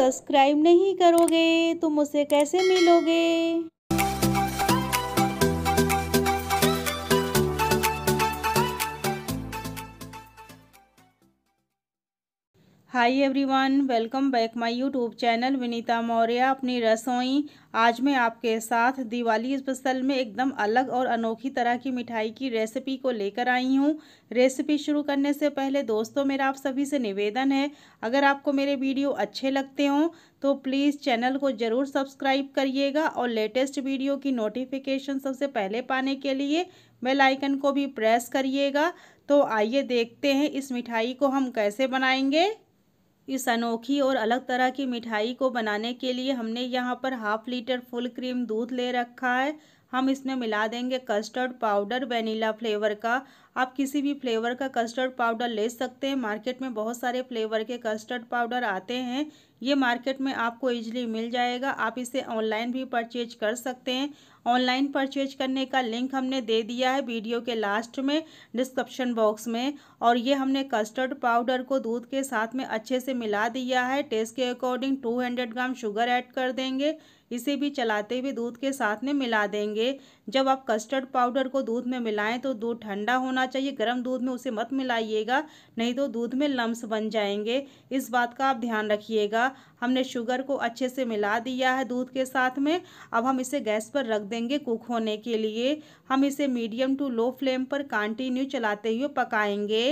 subscribe नहीं करोगे तुम मुझसे कैसे मिलोगे hi everyone welcome back my YouTube channel Vinita Maurya अपनी रसोई आज मैं आपके साथ दिवाली स्पेशल में एकदम अलग और अनोखी तरह की मिठाई की रेसिपी को लेकर आई हूँ रेसिपी शुरू करने से पहले दोस्तों मेरा आप सभी से निवेदन है अगर आपको मेरे वीडियो अच्छे लगते हों तो प्लीज़ चैनल को ज़रूर सब्सक्राइब करिएगा और लेटेस्ट वीडियो की नोटिफिकेशन सबसे पहले पाने के लिए बेल आइकन को भी प्रेस करिएगा तो आइए देखते हैं इस मिठाई को हम कैसे बनाएंगे इस अनोखी और अलग तरह की मिठाई को बनाने के लिए हमने यहाँ पर हाफ लीटर फुल क्रीम दूध ले रखा है हम इसमें मिला देंगे कस्टर्ड पाउडर वेनिला फ्लेवर का आप किसी भी फ्लेवर का कस्टर्ड पाउडर ले सकते हैं मार्केट में बहुत सारे फ्लेवर के कस्टर्ड पाउडर आते हैं ये मार्केट में आपको इजीली मिल जाएगा आप इसे ऑनलाइन भी परचेज कर सकते हैं ऑनलाइन परचेज करने का लिंक हमने दे दिया है वीडियो के लास्ट में डिस्क्रिप्शन बॉक्स में और ये हमने कस्टर्ड पाउडर को दूध के साथ में अच्छे से मिला दिया है टेस्ट के according to hundred gram sugar add कर देंगे इसे भी चलाते हुए दूध के साथ में मिला देंगे जब आप कस्टर्ड पाउडर को दूध में मिलाएं तो दूध ठंडा होना चाहिए गर्म दूध में उसे मत मिलाइएगा नहीं तो दूध में लम्स बन जाएंगे इस बात का आप ध्यान रखिएगा हमने शुगर को अच्छे से मिला दिया है दूध के साथ में अब हम इसे गैस पर रख देंगे कुक होने के लिए हम इसे मीडियम टू लो फ्लेम पर कंटिन्यू चलाते हुए पकाएंगे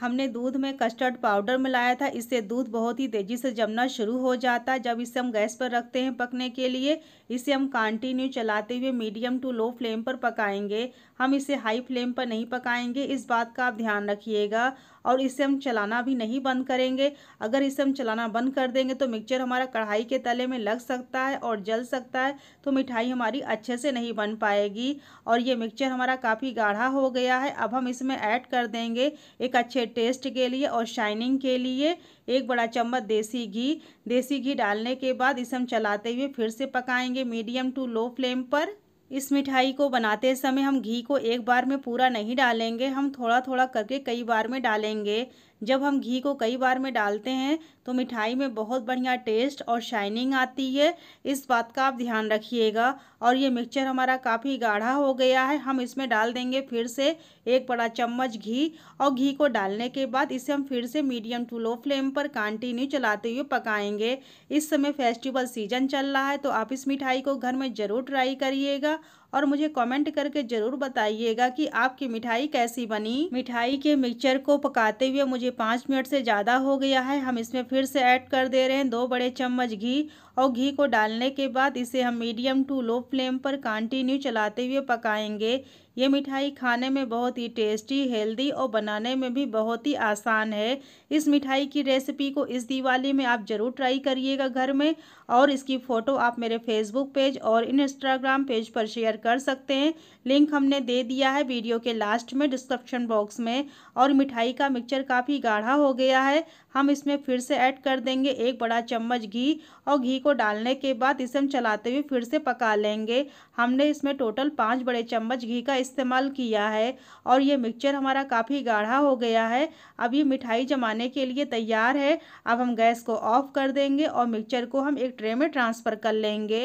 हमने दूध में कस्टर्ड पाउडर मिलाया था इससे दूध बहुत ही तेज़ी से जमना शुरू हो जाता है जब इसे हम गैस पर रखते हैं पकने के लिए इसे हम कंटिन्यू चलाते हुए मीडियम टू लो फ्लेम पर पकाएंगे हम इसे हाई फ्लेम पर नहीं पकाएंगे इस बात का आप ध्यान रखिएगा और इसे हम चलाना भी नहीं बंद करेंगे अगर इसे हम चलाना बंद कर देंगे तो मिक्सचर हमारा कढ़ाई के तले में लग सकता है और जल सकता है तो मिठाई हमारी अच्छे से नहीं बन पाएगी और ये मिक्सचर हमारा काफ़ी गाढ़ा हो गया है अब हम इसमें ऐड कर देंगे एक अच्छे टेस्ट के लिए और शाइनिंग के लिए एक बड़ा चम्मच देसी घी देसी घी डालने के बाद इसे हम चलाते हुए फिर से पकाएंगे मीडियम टू लो फ्लेम पर इस मिठाई को बनाते समय हम घी को एक बार में पूरा नहीं डालेंगे हम थोड़ा थोड़ा करके कई बार में डालेंगे जब हम घी को कई बार में डालते हैं तो मिठाई में बहुत बढ़िया टेस्ट और शाइनिंग आती है इस बात का आप ध्यान रखिएगा और ये मिक्सचर हमारा काफ़ी गाढ़ा हो गया है हम इसमें डाल देंगे फिर से एक बड़ा चम्मच घी और घी को डालने के बाद इसे हम फिर से मीडियम टू लो फ्लेम पर कंटिन्यू चलाते हुए पकाएंगे इस समय फेस्टिवल सीजन चल रहा है तो आप इस मिठाई को घर में ज़रूर ट्राई करिएगा और मुझे कमेंट करके ज़रूर बताइएगा कि आपकी मिठाई कैसी बनी मिठाई के मिक्सचर को पकाते हुए मुझे पाँच मिनट से ज़्यादा हो गया है हम इसमें फिर से ऐड कर दे रहे हैं दो बड़े चम्मच घी और घी को डालने के बाद इसे हम मीडियम टू लो फ्लेम पर कंटिन्यू चलाते हुए पकाएंगे ये मिठाई खाने में बहुत ही टेस्टी हेल्दी और बनाने में भी बहुत ही आसान है इस मिठाई की रेसिपी को इस दिवाली में आप ज़रूर ट्राई करिएगा घर में और इसकी फ़ोटो आप मेरे फेसबुक पेज और इंस्टाग्राम पेज पर शेयर कर सकते हैं लिंक हमने दे दिया है वीडियो के लास्ट में डिस्क्रिप्शन बॉक्स में और मिठाई का मिक्सचर काफ़ी गाढ़ा हो गया है हम इसमें फिर से ऐड कर देंगे एक बड़ा चम्मच घी और घी को डालने के बाद इसे हम चलाते हुए फिर से पका लेंगे हमने इसमें टोटल पाँच बड़े चम्मच घी का इस्तेमाल किया है और ये मिक्सचर हमारा काफ़ी गाढ़ा हो गया है अब ये मिठाई जमाने के लिए तैयार है अब हम गैस को ऑफ़ कर देंगे और मिक्सचर को हम एक ट्रे में ट्रांसफ़र कर लेंगे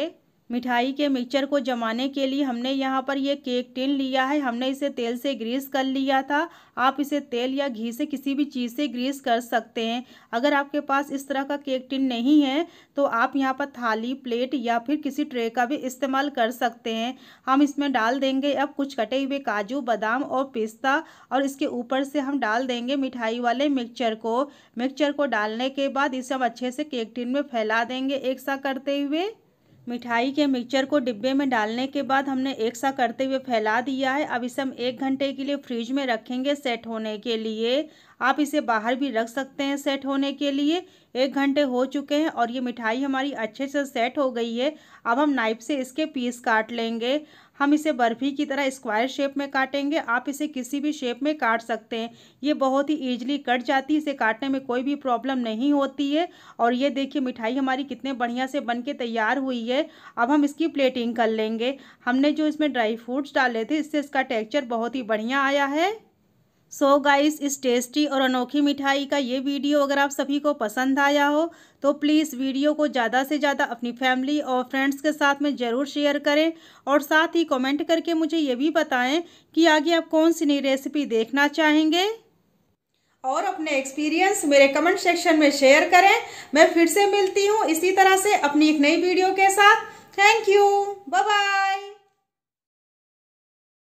मिठाई के मिक्सचर को जमाने के लिए हमने यहाँ पर ये केक टिन लिया है हमने इसे तेल से ग्रीस कर लिया था आप इसे तेल या घी से किसी भी चीज़ से ग्रीस कर सकते हैं अगर आपके पास इस तरह का केक टिन नहीं है तो आप यहाँ पर थाली प्लेट या फिर किसी ट्रे का भी इस्तेमाल कर सकते हैं हम इसमें डाल देंगे अब कुछ कटे हुए काजू बादाम और पिस्ता और इसके ऊपर से हम डाल देंगे मिठाई वाले मिक्सचर को मिक्सचर को डालने के बाद इसे हम अच्छे से केक टिन में फैला देंगे एक सा करते हुए मिठाई के मिक्सचर को डिब्बे में डालने के बाद हमने एक सा करते हुए फैला दिया है अब इसे हम एक घंटे के लिए फ्रिज में रखेंगे सेट होने के लिए आप इसे बाहर भी रख सकते हैं सेट होने के लिए एक घंटे हो चुके हैं और ये मिठाई हमारी अच्छे से सेट हो गई है अब हम नाइफ से इसके पीस काट लेंगे हम इसे बर्फी की तरह स्क्वायर शेप में काटेंगे आप इसे किसी भी शेप में काट सकते हैं ये बहुत ही ईजिली कट जाती है इसे काटने में कोई भी प्रॉब्लम नहीं होती है और ये देखिए मिठाई हमारी कितने बढ़िया से बन के तैयार हुई है अब हम इसकी प्लेटिंग कर लेंगे हमने जो इसमें ड्राई फ्रूट्स डाले थे इससे इसका टेक्स्चर बहुत ही बढ़िया आया है सो so गाइस इस टेस्टी और अनोखी मिठाई का ये वीडियो अगर आप सभी को पसंद आया हो तो प्लीज़ वीडियो को ज़्यादा से ज़्यादा अपनी फैमिली और फ्रेंड्स के साथ में ज़रूर शेयर करें और साथ ही कमेंट करके मुझे ये भी बताएं कि आगे आप कौन सी नई रेसिपी देखना चाहेंगे और अपने एक्सपीरियंस मेरे कमेंट सेक्शन में शेयर करें मैं फिर से मिलती हूँ इसी तरह से अपनी एक नई वीडियो के साथ थैंक यू बाय